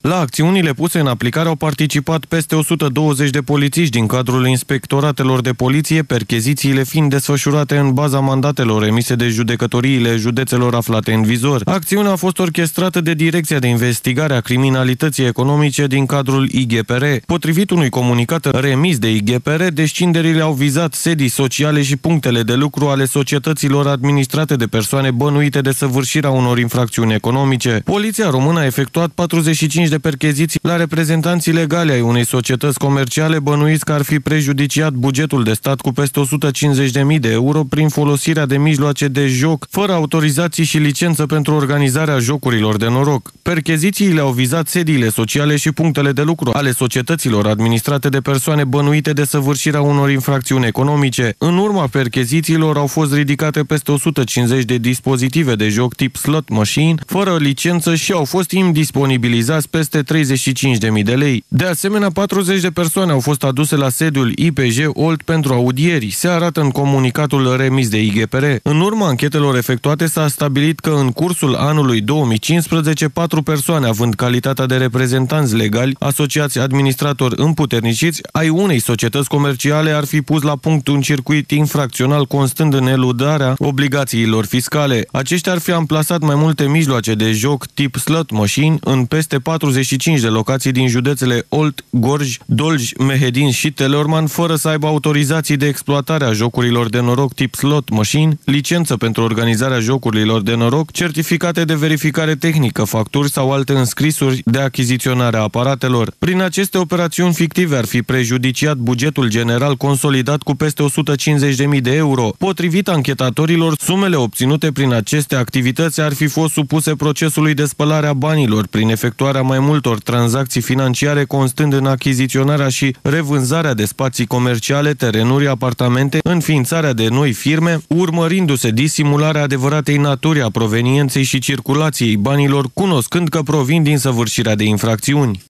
La acțiunile puse în aplicare au participat peste 120 de polițiști din cadrul inspectoratelor de poliție, perchezițiile fiind desfășurate în baza mandatelor emise de judecătoriile județelor aflate în vizor. Acțiunea a fost orchestrată de Direcția de Investigare a Criminalității Economice din cadrul IGPR. Potrivit unui comunicat remis de IGPR, descinderile au vizat sedii sociale și punctele de lucru ale societăților administrate de persoane bănuite de săvârșirea unor infracțiuni economice. Poliția română a efectuat 45 de percheziții la reprezentanții legale ai unei societăți comerciale bănuiți că ar fi prejudiciat bugetul de stat cu peste 150.000 de euro prin folosirea de mijloace de joc fără autorizații și licență pentru organizarea jocurilor de noroc. Perchezițiile au vizat sediile sociale și punctele de lucru ale societăților administrate de persoane bănuite de săvârșirea unor infracțiuni economice. În urma perchezițiilor au fost ridicate peste 150 de dispozitive de joc tip slot machine, fără licență și au fost indisponibilizați pe peste 35.000 de lei. De asemenea, 40 de persoane au fost aduse la sediul IPJ Olt pentru audieri, se arată în comunicatul remis de IGPR. În urma anchetelor efectuate s-a stabilit că în cursul anului 2015, patru persoane având calitatea de reprezentanți legali, asociați administratori împuterniciți ai unei societăți comerciale ar fi pus la punct un circuit infracțional constând în eludarea obligațiilor fiscale. Aceștia ar fi amplasat mai multe mijloace de joc tip slot machine în peste 40 45 de locații din județele Olt, Gorj, Dolj, Mehedin și Teleorman fără să aibă autorizații de exploatare a jocurilor de noroc tip slot machine, licență pentru organizarea jocurilor de noroc, certificate de verificare tehnică, facturi sau alte înscrisuri de achiziționare a aparatelor. Prin aceste operațiuni fictive ar fi prejudiciat bugetul general consolidat cu peste 150.000 de euro. Potrivit anchetatorilor, sumele obținute prin aceste activități ar fi fost supuse procesului de spălare a banilor prin efectuarea mai multor tranzacții financiare constând în achiziționarea și revânzarea de spații comerciale, terenuri, apartamente, înființarea de noi firme, urmărindu-se disimularea adevăratei naturi a provenienței și circulației banilor, cunoscând că provin din săvârșirea de infracțiuni.